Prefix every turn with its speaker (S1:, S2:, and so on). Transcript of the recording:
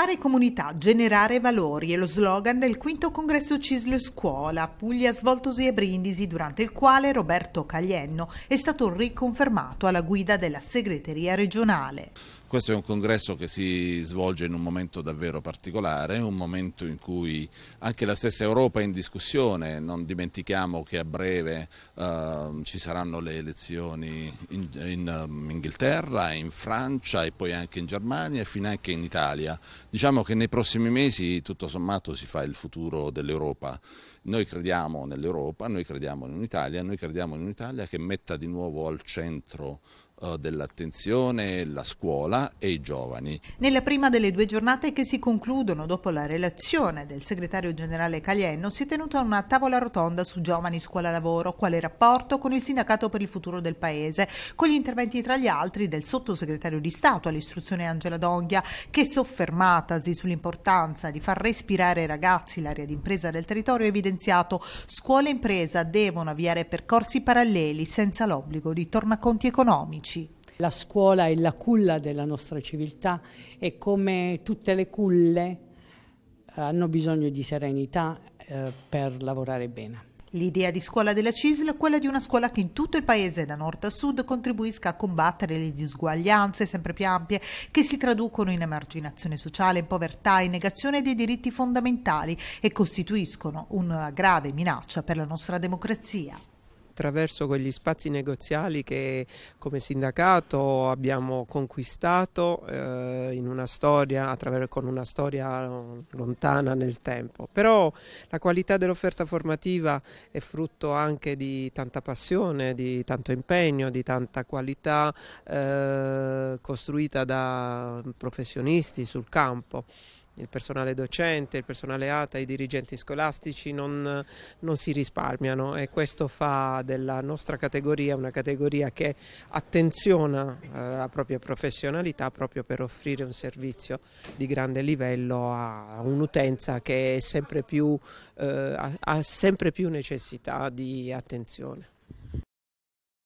S1: Fare comunità, generare valori è lo slogan del quinto congresso Cisle Scuola Puglia svoltosi a Brindisi, durante il quale Roberto Caglienno è stato riconfermato alla guida della segreteria regionale.
S2: Questo è un congresso che si svolge in un momento davvero particolare, un momento in cui anche la stessa Europa è in discussione, non dimentichiamo che a breve uh, ci saranno le elezioni in, in um, Inghilterra, in Francia e poi anche in Germania e fino anche in Italia. Diciamo che nei prossimi mesi tutto sommato si fa il futuro dell'Europa. Noi crediamo nell'Europa, noi crediamo in un'Italia, noi crediamo in un'Italia che metta di nuovo al centro eh, dell'attenzione la scuola e i giovani.
S1: Nella prima delle due giornate che si concludono dopo la relazione del segretario generale Calienno si è tenuta una tavola rotonda su giovani scuola lavoro, quale rapporto con il sindacato per il futuro del paese, con gli interventi tra gli altri del sottosegretario di Stato all'istruzione Angela Donghia che soffermatasi sull'importanza di far respirare ai ragazzi l'area d'impresa del territorio ha evidenziato scuola e impresa devono avviare percorsi paralleli senza l'obbligo di tornaconti economici luci. La scuola è la culla della nostra civiltà e come tutte le culle eh, hanno bisogno di serenità eh, per lavorare bene. L'idea di scuola della CISL è quella di una scuola che in tutto il paese, da nord a sud, contribuisca a combattere le disuguaglianze sempre più ampie che si traducono in emarginazione sociale, in povertà, in negazione dei diritti fondamentali e costituiscono una grave minaccia per la nostra democrazia
S3: attraverso quegli spazi negoziali che come sindacato abbiamo conquistato eh, una storia, con una storia lontana nel tempo. Però la qualità dell'offerta formativa è frutto anche di tanta passione, di tanto impegno, di tanta qualità eh, costruita da professionisti sul campo il personale docente, il personale ATA, i dirigenti scolastici non, non si risparmiano e questo fa della nostra categoria una categoria che attenziona eh, la propria professionalità proprio per offrire un servizio di grande livello a un'utenza che sempre più, eh, ha sempre più necessità di attenzione.